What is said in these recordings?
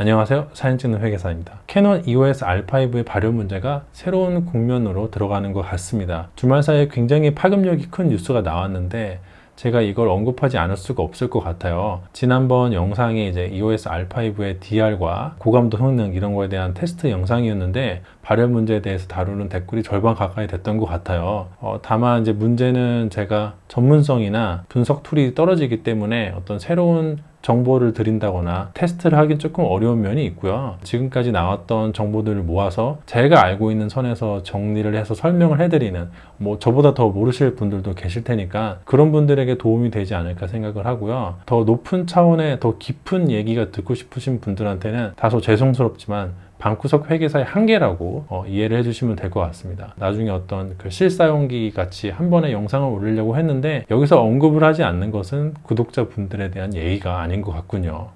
안녕하세요. 사진 찍는 회계사입니다. 캐논 EOS R5의 발열 문제가 새로운 국면으로 들어가는 것 같습니다. 주말 사이에 굉장히 파급력이 큰 뉴스가 나왔는데 제가 이걸 언급하지 않을 수가 없을 것 같아요. 지난번 영상에 이제 EOS R5의 DR과 고감도 성능 이런 거에 대한 테스트 영상이었는데 발열 문제에 대해서 다루는 댓글이 절반 가까이 됐던 것 같아요. 어, 다만 이제 문제는 제가 전문성이나 분석 툴이 떨어지기 때문에 어떤 새로운 정보를 드린다거나 테스트를 하긴 조금 어려운 면이 있고요. 지금까지 나왔던 정보들을 모아서 제가 알고 있는 선에서 정리를 해서 설명을 해드리는 뭐 저보다 더 모르실 분들도 계실 테니까 그런 분들에게 도움이 되지 않을까 생각을 하고요. 더 높은 차원의 더 깊은 얘기가 듣고 싶으신 분들한테는 다소 죄송스럽지만 방구석 회계사의 한계라고 어, 이해를 해주시면 될 것 같습니다. 나중에 어떤 그 실사용기 같이 한 번에 영상을 올리려고 했는데 여기서 언급을 하지 않는 것은 구독자분들에 대한 예의가 아닌 것 같군요.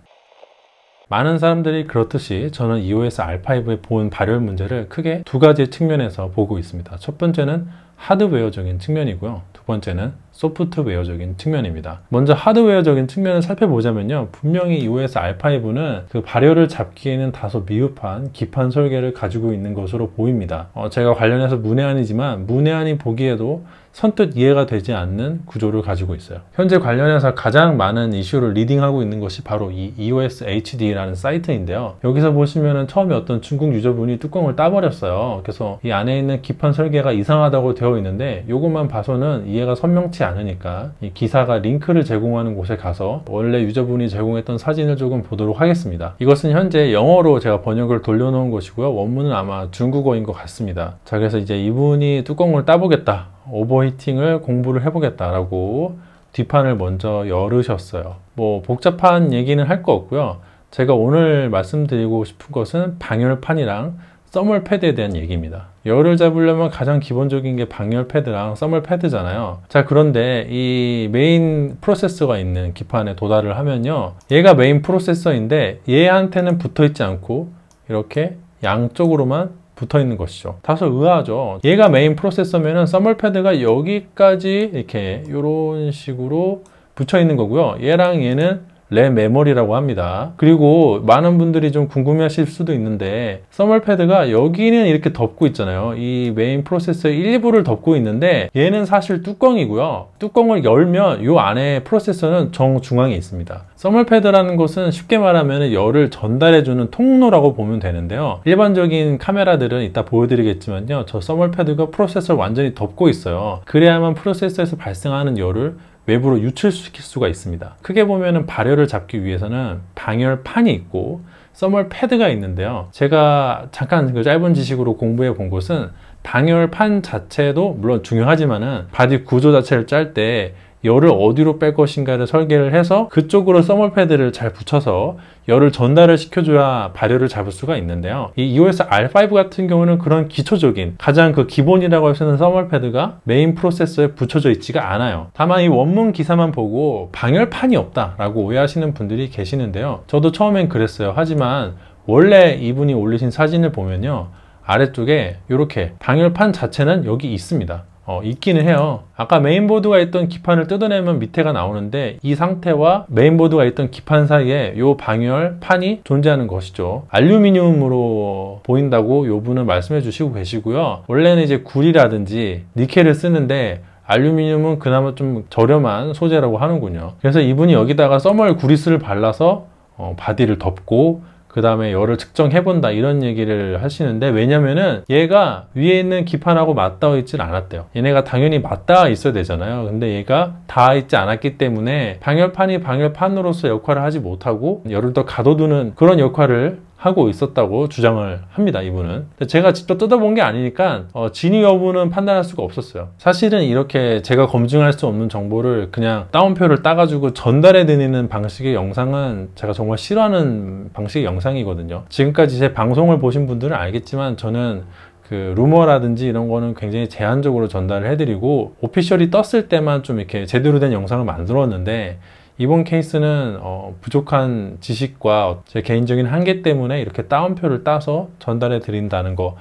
많은 사람들이 그렇듯이 저는 EOS R5의 보온 발열 문제를 크게 두 가지 측면에서 보고 있습니다. 첫 번째는 하드웨어적인 측면이고요. 두 번째는 소프트웨어적인 측면입니다. 먼저 하드웨어적인 측면을 살펴보자면요. 분명히 EOS R5는 그 발열을 잡기에는 다소 미흡한 기판 설계를 가지고 있는 것으로 보입니다. 어, 제가 관련해서 문외한이지만 문외한이 보기에도 선뜻 이해가 되지 않는 구조를 가지고 있어요. 현재 관련해서 가장 많은 이슈를 리딩하고 있는 것이 바로 이 EOS HD라는 사이트인데요. 여기서 보시면은 처음에 어떤 중국 유저분이 뚜껑을 따버렸어요. 그래서 이 안에 있는 기판 설계가 이상하다고 되어 있는데 이것만 봐서는 이해가 선명치 않으니까 이 기사가 링크를 제공하는 곳에 가서 원래 유저분이 제공했던 사진을 조금 보도록 하겠습니다. 이것은 현재 영어로 제가 번역을 돌려놓은 것이고요. 원문은 아마 중국어인 것 같습니다. 자 그래서 이제 이분이 뚜껑을 따보겠다. 오버히팅을 공부를 해보겠다라고 뒷판을 먼저 열으셨어요. 뭐 복잡한 얘기는 할 거 없고요. 제가 오늘 말씀드리고 싶은 것은 방열판이랑 써멀 패드에 대한 얘기입니다. 열을 잡으려면 가장 기본적인 게 방열 패드랑 써멀 패드잖아요. 자 그런데 이 메인 프로세서가 있는 기판에 도달을 하면요. 얘가 메인 프로세서인데 얘한테는 붙어있지 않고 이렇게 양쪽으로만 붙어 있는 것이죠 다소 의아하죠 얘가 메인 프로세서면은 써멀 패드가 여기까지 이렇게 이런 식으로 붙여 있는 거고요 얘랑 얘는 레메모리라고 합니다. 그리고 많은 분들이 좀 궁금해하실 수도 있는데 써멀 패드가 여기는 이렇게 덮고 있잖아요. 이 메인 프로세서의 일부를 덮고 있는데 얘는 사실 뚜껑이고요. 뚜껑을 열면 이 안에 프로세서는 정중앙에 있습니다. 써멀 패드라는 것은 쉽게 말하면 열을 전달해주는 통로라고 보면 되는데요. 일반적인 카메라들은 이따 보여드리겠지만요. 저 써멀 패드가 프로세서를 완전히 덮고 있어요. 그래야만 프로세서에서 발생하는 열을 외부로 유출시킬 수가 있습니다. 크게 보면은 발열을 잡기 위해서는 방열판이 있고 써멀 패드가 있는데요. 제가 잠깐 그 짧은 지식으로 공부해 본 것은 방열판 자체도 물론 중요하지만은 바디 구조 자체를 짤때 열을 어디로 뺄 것인가를 설계를 해서 그쪽으로 서멀 패드를 잘 붙여서 열을 전달을 시켜줘야 발열을 잡을 수가 있는데요. 이 EOS R5 같은 경우는 그런 기초적인 가장 그 기본이라고 할 수 있는 서멀 패드가 메인 프로세서에 붙여져 있지가 않아요. 다만 이 원문 기사만 보고 방열판이 없다라고 오해하시는 분들이 계시는데요. 저도 처음엔 그랬어요. 하지만 원래 이분이 올리신 사진을 보면요. 아래쪽에 이렇게 방열판 자체는 여기 있습니다. 어, 있기는 해요 아까 메인보드가 있던 기판을 뜯어내면 밑에가 나오는데 이 상태와 메인보드가 있던 기판 사이에 요 방열 판이 존재하는 것이죠 알루미늄으로 보인다고 요 분은 말씀해 주시고 계시고요 원래는 이제 구리라든지 니켈을 쓰는데 알루미늄은 그나마 좀 저렴한 소재라고 하는군요 그래서 이분이 여기다가 써멀 구리스를 발라서 어, 바디를 덮고 그 다음에 열을 측정해본다 이런 얘기를 하시는데 왜냐면은 얘가 위에 있는 기판하고 맞닿아 있진 않았대요 얘네가 당연히 맞닿아 있어야 되잖아요 근데 얘가 닿아 있지 않았기 때문에 방열판이 방열판으로서 역할을 하지 못하고 열을 더 가둬두는 그런 역할을 하고 있었다고 주장을 합니다. 이분은 제가 직접 뜯어본 게 아니니까 어, 진위 여부는 판단할 수가 없었어요. 사실은 이렇게 제가 검증할 수 없는 정보를 그냥 다운표를 따가지고 전달해 드리는 방식의 영상은 제가 정말 싫어하는 방식의 영상이거든요. 지금까지 제 방송을 보신 분들은 알겠지만 저는 그 루머라든지 이런 거는 굉장히 제한적으로 전달을 해드리고 오피셜이 떴을 때만 좀 이렇게 제대로 된 영상을 만들었는데 이번 케이스는 어, 부족한 지식과 제 개인적인 한계 때문에 이렇게 따옴표를 따서 전달해 드린다는 거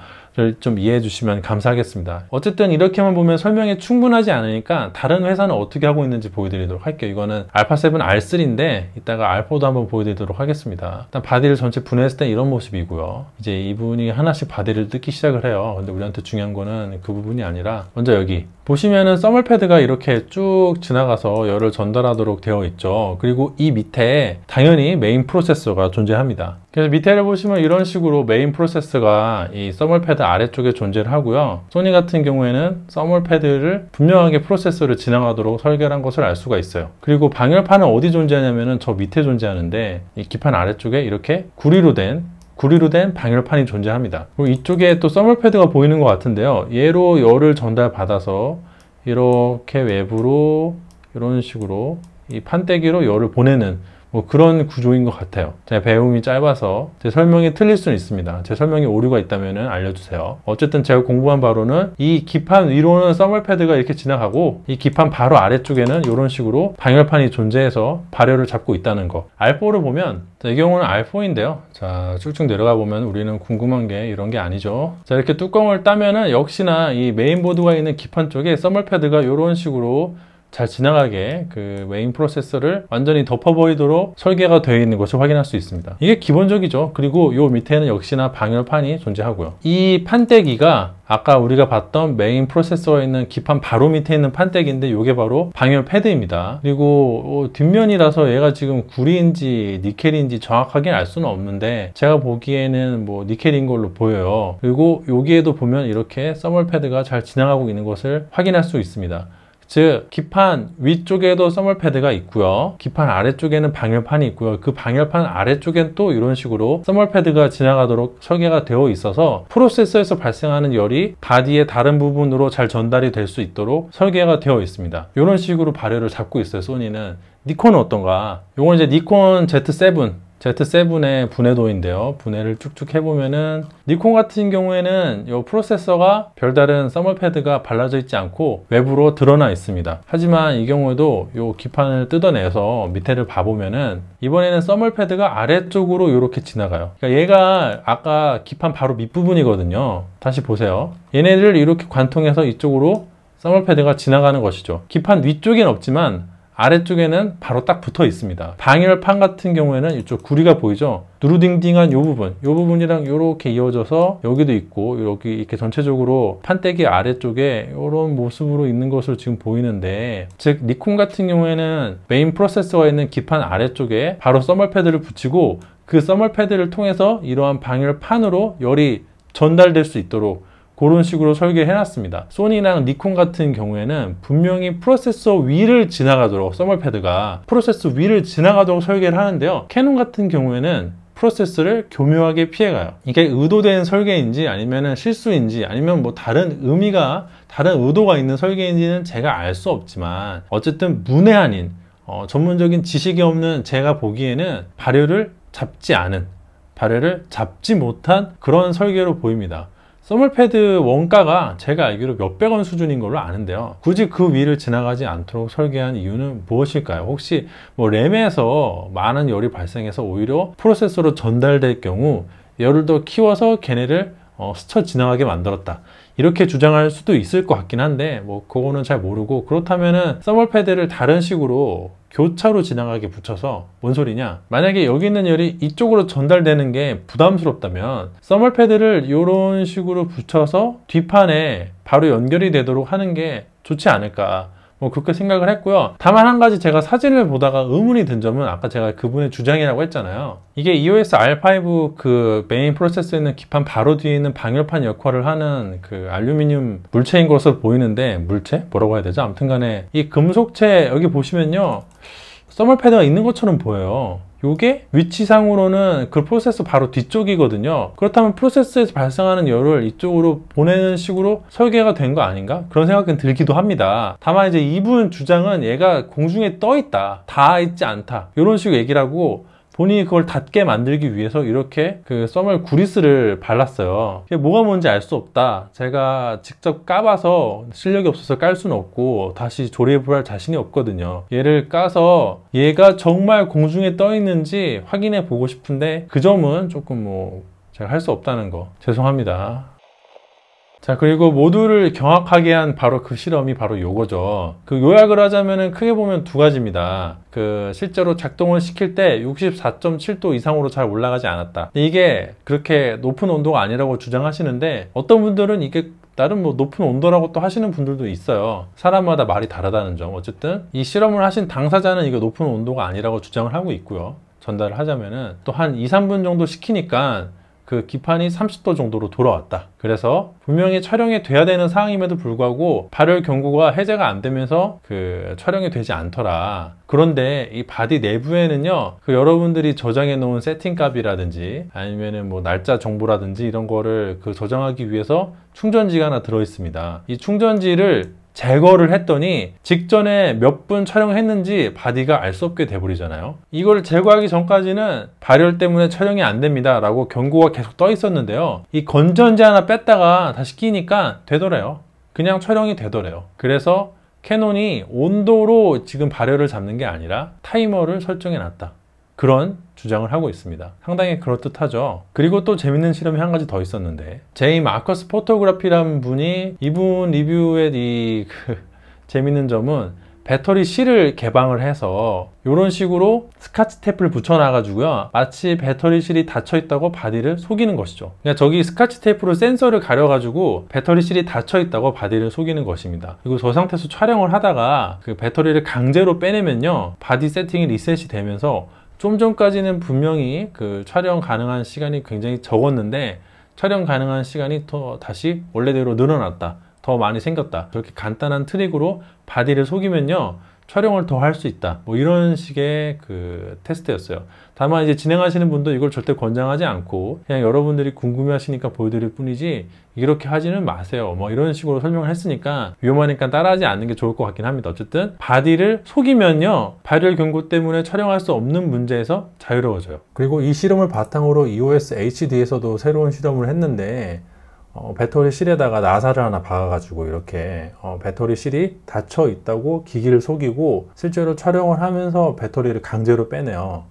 좀 이해해 주시면 감사하겠습니다. 어쨌든 이렇게만 보면 설명이 충분하지 않으니까 다른 회사는 어떻게 하고 있는지 보여드리도록 할게요. 이거는 알파7 R3인데 이따가 알파도 한번 보여드리도록 하겠습니다. 일단 바디를 전체 분해했을 때 이런 모습이고요. 이제 이분이 하나씩 바디를 뜯기 시작을 해요. 근데 우리한테 중요한 거는 그 부분이 아니라 먼저 여기 보시면은 써멀 패드가 이렇게 쭉 지나가서 열을 전달하도록 되어 있죠. 그리고 이 밑에 당연히 메인 프로세서가 존재합니다. 그래서 밑에를 보시면 이런 식으로 메인 프로세스가 이 서멀 패드 아래쪽에 존재를 하고요. 소니 같은 경우에는 서멀 패드를 분명하게 프로세스를 진행하도록 설계한 를 것을 알 수가 있어요. 그리고 방열판은 어디 존재하냐면은 저 밑에 존재하는데 이 기판 아래쪽에 이렇게 구리로 된 구리로 된 방열판이 존재합니다. 그리고 이쪽에 또 서멀 패드가 보이는 것 같은데요. 얘로 열을 전달받아서 이렇게 외부로 이런 식으로 이 판때기로 열을 보내는 뭐 그런 구조인 것 같아요. 제 배움이 짧아서 제 설명이 틀릴 수는 있습니다. 제 설명이 오류가 있다면 알려주세요. 어쨌든 제가 공부한 바로는 이 기판 위로는 썸멀패드가 이렇게 지나가고 이 기판 바로 아래쪽에는 이런 식으로 방열판이 존재해서 발열을 잡고 있다는 거. R4를 보면 자, 이 경우는 R4인데요. 자, 쭉쭉 내려가 보면 우리는 궁금한 게 이런 게 아니죠. 자, 이렇게 뚜껑을 따면은 역시나 이 메인보드가 있는 기판 쪽에 썸멀패드가 이런 식으로 잘 지나가게 그 메인 프로세서를 완전히 덮어 보이도록 설계가 되어 있는 것을 확인할 수 있습니다. 이게 기본적이죠. 그리고 요 밑에는 역시나 방열판이 존재하고요. 이 판때기가 아까 우리가 봤던 메인 프로세서에 있는 기판 바로 밑에 있는 판때기인데 요게 바로 방열 패드입니다. 그리고 어, 뒷면이라서 얘가 지금 구리인지 니켈인지 정확하게 알 수는 없는데 제가 보기에는 뭐 니켈인 걸로 보여요. 그리고 여기에도 보면 이렇게 서멀 패드가 잘 지나가고 있는 것을 확인할 수 있습니다. 즉 기판 위쪽에도 써멀 패드가 있고요 기판 아래쪽에는 방열판이 있고요 그 방열판 아래쪽엔 또 이런 식으로 써멀 패드가 지나가도록 설계가 되어 있어서 프로세서에서 발생하는 열이 바디의 다른 부분으로 잘 전달이 될 수 있도록 설계가 되어 있습니다 이런 식으로 발열을 잡고 있어요 소니는 니콘은 어떤가? 이건 이제 니콘 Z7 Z7의 분해도인데요. 분해를 쭉쭉 해보면은 니콘 같은 경우에는 이 프로세서가 별다른 서멀패드가 발라져 있지 않고 외부로 드러나 있습니다. 하지만 이 경우에도 이 기판을 뜯어내서 밑에를 봐보면은 이번에는 서멀패드가 아래쪽으로 이렇게 지나가요. 그러니까 얘가 아까 기판 바로 밑부분이거든요. 다시 보세요. 얘네를 이렇게 관통해서 이쪽으로 서멀패드가 지나가는 것이죠. 기판 위쪽엔 없지만 아래쪽에는 바로 딱 붙어 있습니다. 방열판 같은 경우에는 이쪽 구리가 보이죠? 누르딩딩한 이 부분, 이 부분이랑 이렇게 이어져서 여기도 있고 여기 이렇게 전체적으로 판때기 아래쪽에 이런 모습으로 있는 것으로 지금 보이는데 즉 니콘 같은 경우에는 메인 프로세서가 있는 기판 아래쪽에 바로 써멀 패드를 붙이고 그 써멀 패드를 통해서 이러한 방열판으로 열이 전달될 수 있도록 그런 식으로 설계해 놨습니다. 소니랑 니콘 같은 경우에는 분명히 프로세서 위를 지나가도록 써멀 패드가 프로세서 위를 지나가도록 설계를 하는데요. 캐논 같은 경우에는 프로세스를 교묘하게 피해가요. 이게 의도된 설계인지 아니면 실수인지 아니면 뭐 다른 의미가 다른 의도가 있는 설계인지는 제가 알 수 없지만 어쨌든 문외 한인 어, 전문적인 지식이 없는 제가 보기에는 발효를 잡지 않은 발효를 잡지 못한 그런 설계로 보입니다. 서멀패드 원가가 제가 알기로 몇백 원 수준인 걸로 아는데요 굳이 그 위를 지나가지 않도록 설계한 이유는 무엇일까요? 혹시 뭐 램에서 많은 열이 발생해서 오히려 프로세서로 전달될 경우 열을 더 키워서 걔네를 어, 스쳐 지나가게 만들었다 이렇게 주장할 수도 있을 것 같긴 한데 뭐 그거는 잘 모르고 그렇다면은 서멀 패드를 다른 식으로 교차로 지나가게 붙여서 뭔 소리냐 만약에 여기 있는 열이 이쪽으로 전달되는 게 부담스럽다면 서멀 패드를 이런 식으로 붙여서 뒷판에 바로 연결이 되도록 하는 게 좋지 않을까 뭐 그렇게 생각을 했고요. 다만 한 가지 제가 사진을 보다가 의문이 든 점은 아까 제가 그분의 주장이라고 했잖아요. 이게 EOS R5 그 메인 프로세스에 있는 기판 바로 뒤에 있는 방열판 역할을 하는 그 알루미늄 물체인 것으로 보이는데 물체? 뭐라고 해야 되죠? 아무튼 간에 이 금속체 여기 보시면요. 써멀 패드가 있는 것처럼 보여요. 요게 위치상으로는 그 프로세서 바로 뒤쪽이거든요 그렇다면 프로세스에서 발생하는 열을 이쪽으로 보내는 식으로 설계가 된 거 아닌가 그런 생각은 들기도 합니다 다만 이제 이분 주장은 얘가 공중에 떠 있다 다 있지 않다 이런 식으로 얘기를 하고 본인이 그걸 닫게 만들기 위해서 이렇게 그 썸을 구리스를 발랐어요 이게 뭐가 뭔지 알 수 없다 제가 직접 까봐서 실력이 없어서 깔 수는 없고 다시 조립할 자신이 없거든요 얘를 까서 얘가 정말 공중에 떠 있는지 확인해 보고 싶은데 그 점은 조금 뭐 제가 할 수 없다는 거 죄송합니다 자 그리고 모두를 경악하게 한 바로 그 실험이 바로 요거죠 그 요약을 하자면은 크게 보면 두 가지입니다 그 실제로 작동을 시킬 때 64.7도 이상으로 잘 올라가지 않았다 이게 그렇게 높은 온도가 아니라고 주장하시는데 어떤 분들은 이게 다른 뭐 높은 온도라고 또 하시는 분들도 있어요 사람마다 말이 다르다는 점 어쨌든 이 실험을 하신 당사자는 이거 높은 온도가 아니라고 주장을 하고 있고요 전달을 하자면은 또 한 2, 3분 정도 시키니까 그 기판이 30도 정도로 돌아왔다. 그래서 분명히 촬영이 돼야 되는 상황임에도 불구하고 발열 경고가 해제가 안 되면서 그 촬영이 되지 않더라. 그런데 이 바디 내부에는요, 그 여러분들이 저장해 놓은 세팅값이라든지 아니면은 뭐 날짜 정보라든지 이런 거를 그 저장하기 위해서 충전지가 하나 들어 있습니다. 이 충전지를 제거를 했더니 직전에 몇 분 촬영했는지 바디가 알 수 없게 돼버리잖아요 이걸 제거하기 전까지는 발열 때문에 촬영이 안 됩니다 라고 경고가 계속 떠 있었는데요 이 건전지 하나 뺐다가 다시 끼니까 되더래요 그냥 촬영이 되더래요 그래서 캐논이 온도로 지금 발열을 잡는 게 아니라 타이머를 설정해 놨다 그런 주장을 하고 있습니다. 상당히 그럴듯하죠. 그리고 또 재밌는 실험이 한 가지 더 있었는데 제이 마커스 포토그래피라는 분이 이분 리뷰의 이그 재밌는 점은 배터리 실을 개방을 해서 이런 식으로 스카치 테이프를 붙여놔 가지고요 마치 배터리 실이 닫혀 있다고 바디를 속이는 것이죠 그냥 그러니까 저기 스카치 테이프로 센서를 가려 가지고 배터리 실이 닫혀 있다고 바디를 속이는 것입니다 그리고 저 상태에서 촬영을 하다가 그 배터리를 강제로 빼내면요 바디 세팅이 리셋이 되면서 좀 전까지는 분명히 그 촬영 가능한 시간이 굉장히 적었는데 촬영 가능한 시간이 더 다시 원래대로 늘어났다. 더 많이 생겼다. 그렇게 간단한 트릭으로 바디를 속이면요. 촬영을 더 할 수 있다. 뭐 이런 식의 그 테스트였어요. 다만 이제 진행하시는 분도 이걸 절대 권장하지 않고 그냥 여러분들이 궁금해 하시니까 보여드릴 뿐이지 이렇게 하지는 마세요. 뭐 이런 식으로 설명을 했으니까 위험하니까 따라하지 않는 게 좋을 것 같긴 합니다. 어쨌든 바디를 속이면요. 발열 경고 때문에 촬영할 수 없는 문제에서 자유로워져요. 그리고 이 실험을 바탕으로 EOS HD에서도 새로운 실험을 했는데 어, 배터리 실에다가 나사를 하나 박아가지고 이렇게 어, 배터리 실이 닫혀 있다고 기기를 속이고 실제로 촬영을 하면서 배터리를 강제로 빼내요.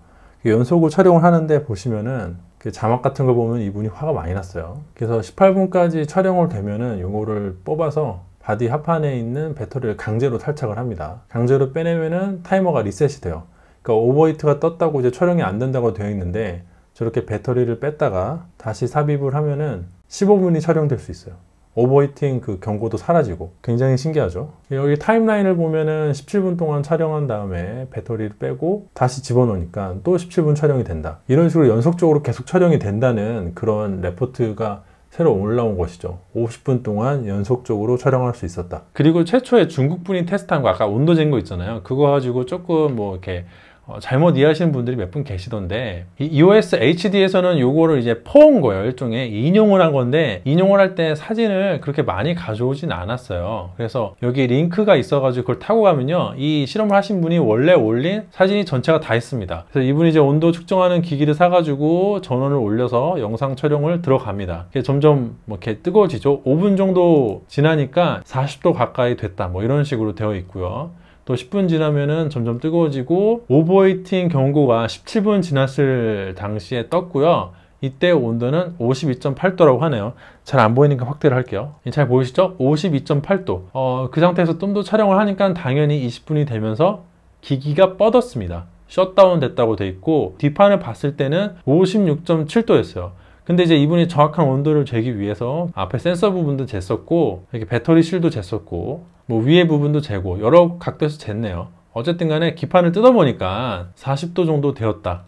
그 연속으로 촬영을 하는데 보시면은 그 자막 같은 거 보면 이분이 화가 많이 났어요. 그래서 18분까지 촬영을 되면은 요거를 뽑아서 바디 하판에 있는 배터리를 강제로 탈착을 합니다. 강제로 빼내면은 타이머가 리셋이 돼요. 그러니까 오버히트가 떴다고 이제 촬영이 안 된다고 되어 있는데 저렇게 배터리를 뺐다가 다시 삽입을 하면은 15분이 촬영될 수 있어요 오버히팅 그 경고도 사라지고 굉장히 신기하죠 여기 타임라인을 보면은 17분 동안 촬영한 다음에 배터리를 빼고 다시 집어넣으니까 또 17분 촬영이 된다 이런 식으로 연속적으로 계속 촬영이 된다는 그런 레포트가 새로 올라온 것이죠 50분 동안 연속적으로 촬영할 수 있었다 그리고 최초에 중국분이 테스트한 거 아까 온도 잰 거 있잖아요 그거 가지고 조금 뭐 이렇게 어, 잘못 이해하시는 분들이 몇 분 계시던데 이 EOS HD에서는 요거를 이제 퍼온 거예요 일종의 인용을 한 건데 인용을 할 때 사진을 그렇게 많이 가져오진 않았어요 그래서 여기 링크가 있어가지고 그걸 타고 가면요 이 실험을 하신 분이 원래 올린 사진이 전체가 다 있습니다 그래서 이분이 이제 온도 측정하는 기기를 사가지고 전원을 올려서 영상 촬영을 들어갑니다 점점 뭐 이렇게 뜨거워지죠 5분 정도 지나니까 40도 가까이 됐다 뭐 이런 식으로 되어 있고요 또 10분 지나면은 점점 뜨거워지고 오버히팅 경고가 17분 지났을 당시에 떴고요. 이때 온도는 52.8도라고 하네요. 잘 안 보이니까 확대를 할게요. 예, 잘 보이시죠? 52.8도. 어, 그 상태에서 좀 더 촬영을 하니까 당연히 20분이 되면서 기기가 뻗었습니다. 셧다운 됐다고 돼 있고 뒷판을 봤을 때는 56.7도였어요. 근데 이제 이분이 정확한 온도를 재기 위해서 앞에 센서 부분도 쟀었고 이렇게 배터리 실도 쟀었고 뭐 위에 부분도 재고 여러 각도에서 쟀네요. 어쨌든 간에 기판을 뜯어보니까 40도 정도 되었다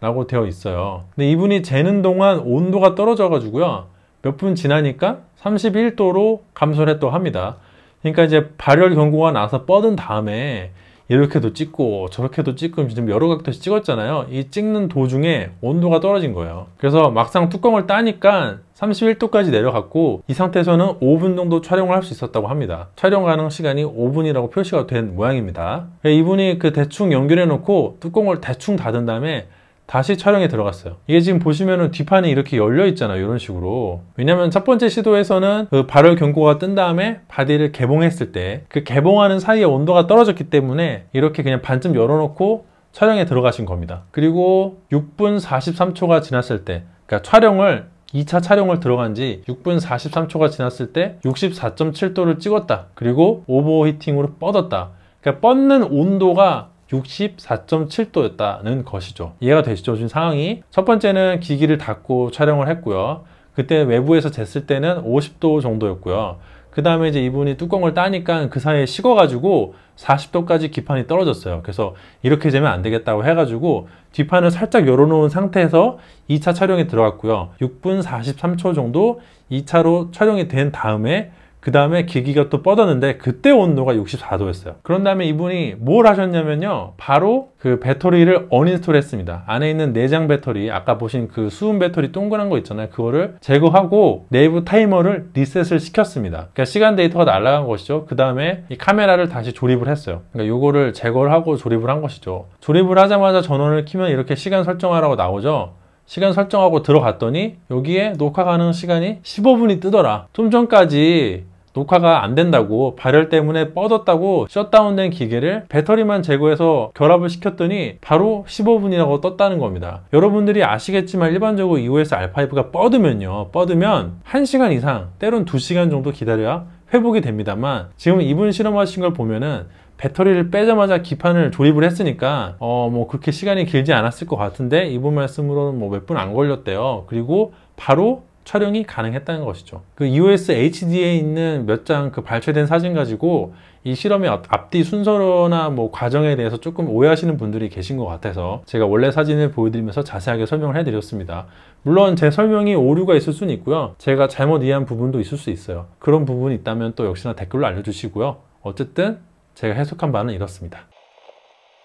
라고 되어 있어요. 근데 이분이 재는 동안 온도가 떨어져 가지고요. 몇 분 지나니까 31도로 감소를 또 합니다. 그러니까 이제 발열 경고가 나서 뻗은 다음에 이렇게도 찍고 저렇게도 찍고 지금 여러 각도에서 찍었잖아요 이 찍는 도중에 온도가 떨어진 거예요 그래서 막상 뚜껑을 따니까 31도까지 내려갔고 이 상태에서는 5분 정도 촬영을 할 수 있었다고 합니다 촬영 가능 시간이 5분이라고 표시가 된 모양입니다 예, 이분이 그 대충 연결해 놓고 뚜껑을 대충 닫은 다음에 다시 촬영에 들어갔어요 이게 지금 보시면은 뒷판이 이렇게 열려 있잖아요 이런 식으로 왜냐면 첫 번째 시도에서는 그 발열 경고가 뜬 다음에 바디를 개봉했을 때 그 개봉하는 사이에 온도가 떨어졌기 때문에 이렇게 그냥 반쯤 열어놓고 촬영에 들어가신 겁니다 그리고 6분 43초가 지났을 때 그러니까 촬영을 2차 촬영을 들어간 지 6분 43초가 지났을 때 64.7도를 찍었다 그리고 오버히팅으로 뻗었다 그러니까 뻗는 온도가 64.7도였다는 것이죠. 이해가 되시죠? 지금 상황이 첫 번째는 기기를 닫고 촬영을 했고요. 그때 외부에서 쟀을 때는 50도 정도였고요. 그 다음에 이제 이분이 뚜껑을 따니까 그 사이에 식어가지고 40도까지 기판이 떨어졌어요. 그래서 이렇게 재면 안 되겠다고 해가지고 뒷판을 살짝 열어놓은 상태에서 2차 촬영에 들어갔고요. 6분 43초 정도 2차로 촬영이 된 다음에 그 다음에 기기가 또 뻗었는데 그때 온도가 64도였어요 그런 다음에 이분이 뭘 하셨냐면요 바로 그 배터리를 언인스톨 했습니다 안에 있는 내장 배터리 아까 보신 그 수은 배터리 동그란 거 있잖아요 그거를 제거하고 내부 타이머를 리셋을 시켰습니다 그러니까 시간 데이터가 날아간 것이죠 그 다음에 이 카메라를 다시 조립을 했어요 그러니까 요거를 제거를 하고 조립을 한 것이죠 조립을 하자마자 전원을 키면 이렇게 시간 설정하라고 나오죠 시간 설정하고 들어갔더니 여기에 녹화 가능 시간이 15분이 뜨더라 좀 전까지 녹화가 안 된다고 발열 때문에 뻗었다고 셧다운된 기계를 배터리만 제거해서 결합을 시켰더니 바로 15분이라고 떴다는 겁니다. 여러분들이 아시겠지만 일반적으로 EOS R5가 뻗으면요. 뻗으면 1시간 이상, 때론 2시간 정도 기다려야 회복이 됩니다만 지금 이분 실험하신 걸 보면은 배터리를 빼자마자 기판을 조립을 했으니까 어 뭐 그렇게 시간이 길지 않았을 것 같은데 이분 말씀으로는 뭐 몇 분 안 걸렸대요. 그리고 바로 촬영이 가능했다는 것이죠. 그 EOS HD에 있는 몇 장 그 발췌된 사진 가지고 이 실험의 앞뒤 순서나 로뭐 과정에 대해서 조금 오해하시는 분들이 계신 것 같아서 제가 원래 사진을 보여드리면서 자세하게 설명을 해드렸습니다. 물론 제 설명이 오류가 있을 수는 있고요. 제가 잘못 이해한 부분도 있을 수 있어요. 그런 부분이 있다면 또 역시나 댓글로 알려주시고요. 어쨌든 제가 해석한 바는 이렇습니다.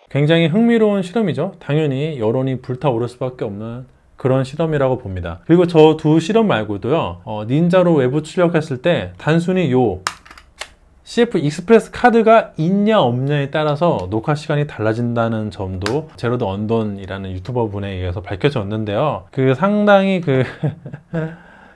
굉장히 흥미로운 실험이죠. 당연히 여론이 불타오를 수밖에 없는 그런 실험이라고 봅니다. 그리고 저 두 실험 말고도요. 어, 닌자로 외부 출력했을 때 단순히 요 CF 익스프레스 카드가 있냐 없냐에 따라서 녹화 시간이 달라진다는 점도 제로드 언던이라는 유튜버 분에 의해서 밝혀졌는데요. 그 상당히 그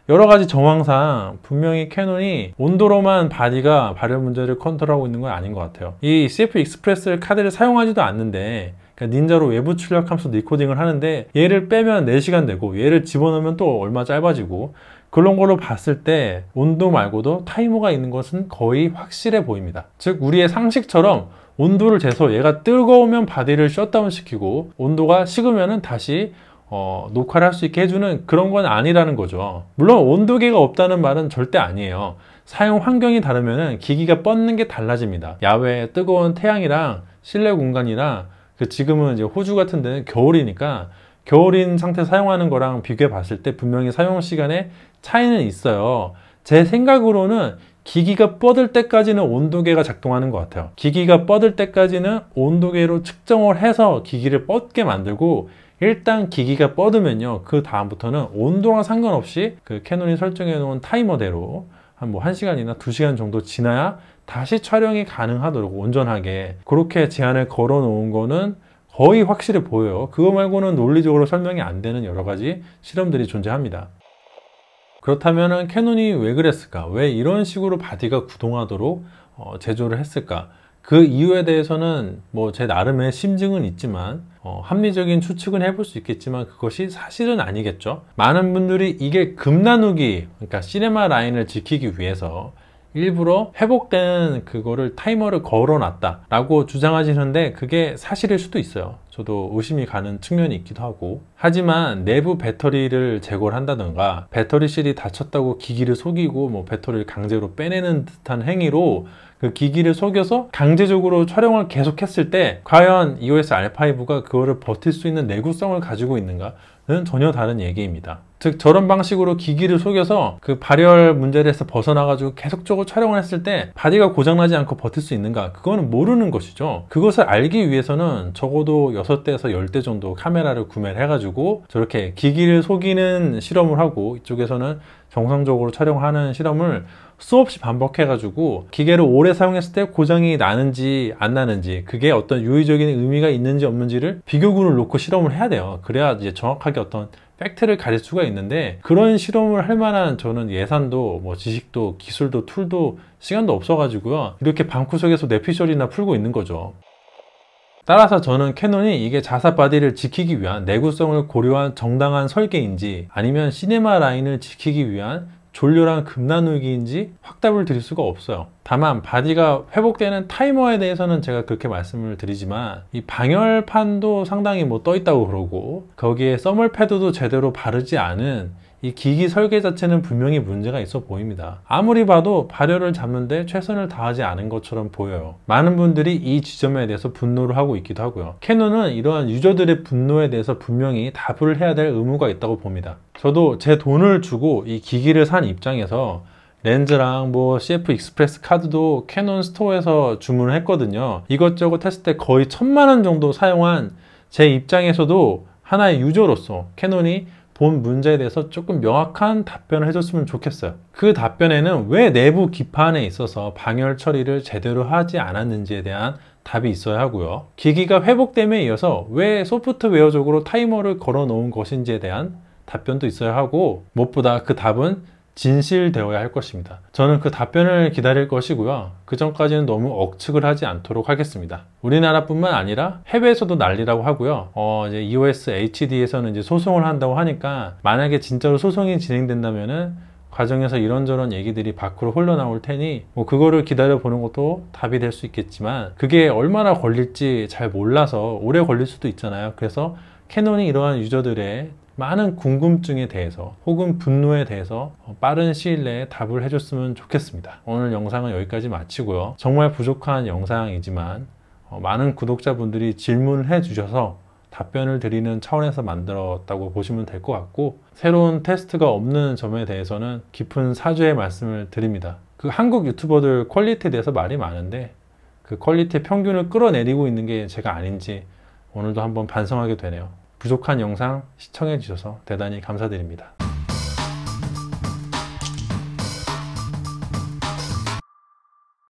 여러 가지 정황상 분명히 캐논이 온도로만 바디가 발열 문제를 컨트롤하고 있는 건 아닌 것 같아요. 이 CF 익스프레스 카드를 사용하지도 않는데 그러니까 닌자로 외부 출력하면서 리코딩을 하는데 얘를 빼면 4시간 되고 얘를 집어넣으면 또 얼마 짧아지고 그런 걸로 봤을 때 온도 말고도 타이머가 있는 것은 거의 확실해 보입니다. 즉 우리의 상식처럼 온도를 재서 얘가 뜨거우면 바디를 셧다운 시키고 온도가 식으면 다시 어, 녹화를 할 수 있게 해주는 그런 건 아니라는 거죠. 물론 온도계가 없다는 말은 절대 아니에요. 사용 환경이 다르면 기기가 뻗는 게 달라집니다. 야외 뜨거운 태양이랑 실내 공간이랑 그 지금은 이제 호주 같은 데는 겨울이니까 겨울인 상태 사용하는 거랑 비교해 봤을 때 분명히 사용 시간에 차이는 있어요. 제 생각으로는 기기가 뻗을 때까지는 온도계가 작동하는 것 같아요. 기기가 뻗을 때까지는 온도계로 측정을 해서 기기를 뻗게 만들고 일단 기기가 뻗으면요. 그 다음부터는 온도와 상관없이 그 캐논이 설정해 놓은 타이머대로 한 뭐 1시간이나 2시간 정도 지나야 다시 촬영이 가능하도록 온전하게 그렇게 제안을 걸어 놓은 거는 거의 확실히 보여요. 그거 말고는 논리적으로 설명이 안 되는 여러 가지 실험들이 존재합니다. 그렇다면 캐논이 왜 그랬을까? 왜 이런 식으로 바디가 구동하도록 어, 제조를 했을까? 그 이유에 대해서는 뭐 제 나름의 심증은 있지만 어, 합리적인 추측은 해볼 수 있겠지만 그것이 사실은 아니겠죠. 많은 분들이 이게 급 나누기, 그러니까 시네마 라인을 지키기 위해서 일부러 회복된 그거를 타이머를 걸어놨다 라고 주장하시는데 그게 사실일 수도 있어요 저도 의심이 가는 측면이 있기도 하고 하지만 내부 배터리를 제거를 한다던가 배터리실이 닫혔다고 기기를 속이고 뭐 배터리를 강제로 빼내는 듯한 행위로 그 기기를 속여서 강제적으로 촬영을 계속했을 때 과연 EOS R5가 그거를 버틸 수 있는 내구성을 가지고 있는가 는 전혀 다른 얘기입니다. 즉 저런 방식으로 기기를 속여서 그 발열 문제에서 벗어나가지고 계속적으로 촬영을 했을 때 바디가 고장나지 않고 버틸 수 있는가 그거는 모르는 것이죠 그것을 알기 위해서는 적어도 6대에서 10대 정도 카메라를 구매를 해가지고 저렇게 기기를 속이는 실험을 하고 이쪽에서는 정상적으로 촬영하는 실험을 수없이 반복해가지고 기계를 오래 사용했을 때 고장이 나는지 안 나는지 그게 어떤 유의적인 의미가 있는지 없는지를 비교군을 놓고 실험을 해야 돼요. 그래야 이제 정확하게 어떤 팩트를 가릴 수가 있는데 그런 실험을 할 만한 저는 예산도 뭐 지식도 기술도 툴도 시간도 없어가지고요. 이렇게 방구석에서 뇌피셜이나 풀고 있는 거죠. 따라서 저는 캐논이 이게 자사 바디를 지키기 위한 내구성을 고려한 정당한 설계인지 아니면 시네마 라인을 지키기 위한 졸려랑 금나누기인지 확답을 드릴 수가 없어요. 다만 바디가 회복되는 타이머에 대해서는 제가 그렇게 말씀을 드리지만 이 방열판도 상당히 뭐 떠있다고 그러고 거기에 써멀 패드도 제대로 바르지 않은 이 기기 설계 자체는 분명히 문제가 있어 보입니다. 아무리 봐도 발열을 잡는데 최선을 다하지 않은 것처럼 보여요. 많은 분들이 이 지점에 대해서 분노를 하고 있기도 하고요. 캐논은 이러한 유저들의 분노에 대해서 분명히 답을 해야 될 의무가 있다고 봅니다. 저도 제 돈을 주고 이 기기를 산 입장에서 렌즈랑 뭐 CF 익스프레스 카드도 캐논 스토어에서 주문을 했거든요. 이것저것 했을 때 거의 천만 원 정도 사용한 제 입장에서도 하나의 유저로서 캐논이 본 문제에 대해서 조금 명확한 답변을 해줬으면 좋겠어요. 그 답변에는 왜 내부 기판에 있어서 방열 처리를 제대로 하지 않았는지에 대한 답이 있어야 하고요. 기기가 회복됨에 이어서 왜 소프트웨어적으로 타이머를 걸어 놓은 것인지에 대한 답변도 있어야 하고 무엇보다 그 답은 진실되어야 할 것입니다. 저는 그 답변을 기다릴 것이고요. 그 전까지는 너무 억측을 하지 않도록 하겠습니다. 우리나라뿐만 아니라 해외에서도 난리라고 하고요. 어, 이제 EOS HD에서는 이제 소송을 한다고 하니까 만약에 진짜로 소송이 진행된다면은 과정에서 이런저런 얘기들이 밖으로 흘러나올 테니 뭐 그거를 기다려 보는 것도 답이 될 수 있겠지만 그게 얼마나 걸릴지 잘 몰라서 오래 걸릴 수도 있잖아요. 그래서 캐논이 이러한 유저들의 많은 궁금증에 대해서 혹은 분노에 대해서 어, 빠른 시일 내에 답을 해줬으면 좋겠습니다. 오늘 영상은 여기까지 마치고요. 정말 부족한 영상이지만 어, 많은 구독자분들이 질문을 해주셔서 답변을 드리는 차원에서 만들었다고 보시면 될 것 같고 새로운 테스트가 없는 점에 대해서는 깊은 사죄의 말씀을 드립니다. 그 한국 유튜버들 퀄리티에 대해서 말이 많은데 그 퀄리티 평균을 끌어내리고 있는 게 제가 아닌지 오늘도 한번 반성하게 되네요. 부족한 영상 시청해 주셔서 대단히 감사드립니다.